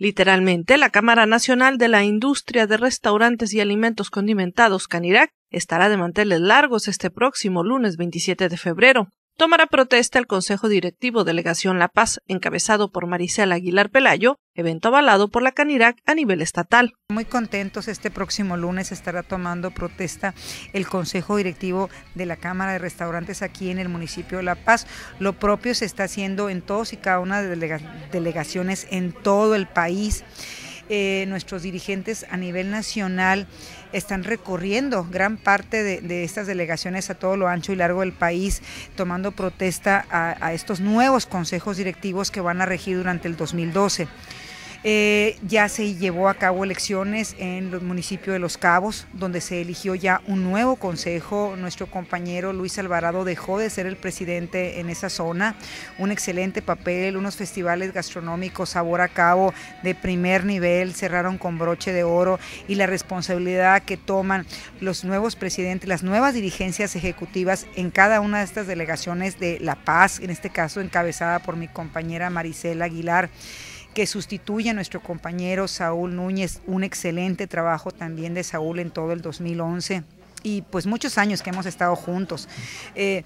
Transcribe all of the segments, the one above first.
Literalmente, la Cámara Nacional de la Industria de Restaurantes y Alimentos Condimentados, Canirac, estará de manteles largos este próximo lunes 27 de febrero tomará protesta el Consejo Directivo Delegación La Paz, encabezado por Maricela Aguilar Pelayo, evento avalado por la CANIRAC a nivel estatal. Muy contentos, este próximo lunes estará tomando protesta el Consejo Directivo de la Cámara de Restaurantes aquí en el municipio de La Paz. Lo propio se está haciendo en todos y cada una de las delegaciones en todo el país. Eh, nuestros dirigentes a nivel nacional están recorriendo gran parte de, estas delegaciones a todo lo ancho y largo del país, tomando protesta a, a estos nuevos consejos directivos que van a regir durante el 2012. Eh, ya se llevó a cabo elecciones en el municipio de Los Cabos, donde se eligió ya un nuevo consejo. Nuestro compañero Luis Alvarado dejó de ser el presidente en esa zona. Un excelente papel, unos festivales gastronómicos sabor a cabo de primer nivel, cerraron con broche de oro y la responsabilidad que toman los nuevos presidentes, las nuevas dirigencias ejecutivas en cada una de estas delegaciones de La Paz, en este caso encabezada por mi compañera Marisela Aguilar que sustituye a nuestro compañero Saúl Núñez, un excelente trabajo también de Saúl en todo el 2011 y pues muchos años que hemos estado juntos. Eh,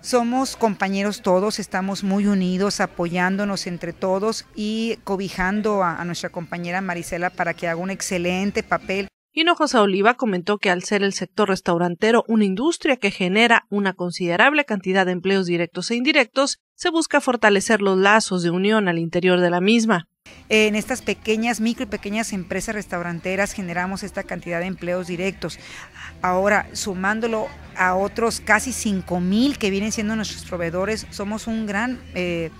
somos compañeros todos, estamos muy unidos, apoyándonos entre todos y cobijando a, nuestra compañera Marisela para que haga un excelente papel. Hinojosa Oliva comentó que al ser el sector restaurantero una industria que genera una considerable cantidad de empleos directos e indirectos, se busca fortalecer los lazos de unión al interior de la misma. En estas pequeñas, micro y pequeñas empresas restauranteras generamos esta cantidad de empleos directos. Ahora, sumándolo a otros casi 5.000 mil que vienen siendo nuestros proveedores, somos un gran... Eh,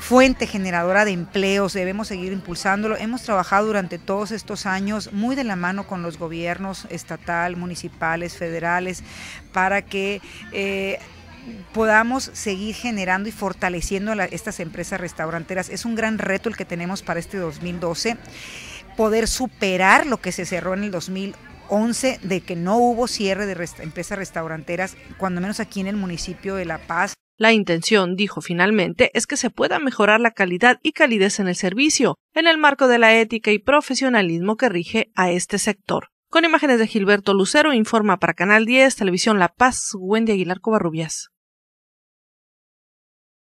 fuente generadora de empleos, debemos seguir impulsándolo. Hemos trabajado durante todos estos años muy de la mano con los gobiernos estatal, municipales, federales, para que eh, podamos seguir generando y fortaleciendo a estas empresas restauranteras. Es un gran reto el que tenemos para este 2012, poder superar lo que se cerró en el 2011, de que no hubo cierre de empresas restauranteras, cuando menos aquí en el municipio de La Paz. La intención, dijo finalmente, es que se pueda mejorar la calidad y calidez en el servicio, en el marco de la ética y profesionalismo que rige a este sector. Con imágenes de Gilberto Lucero, informa para Canal 10, Televisión La Paz, Wendy Aguilar Covarrubias.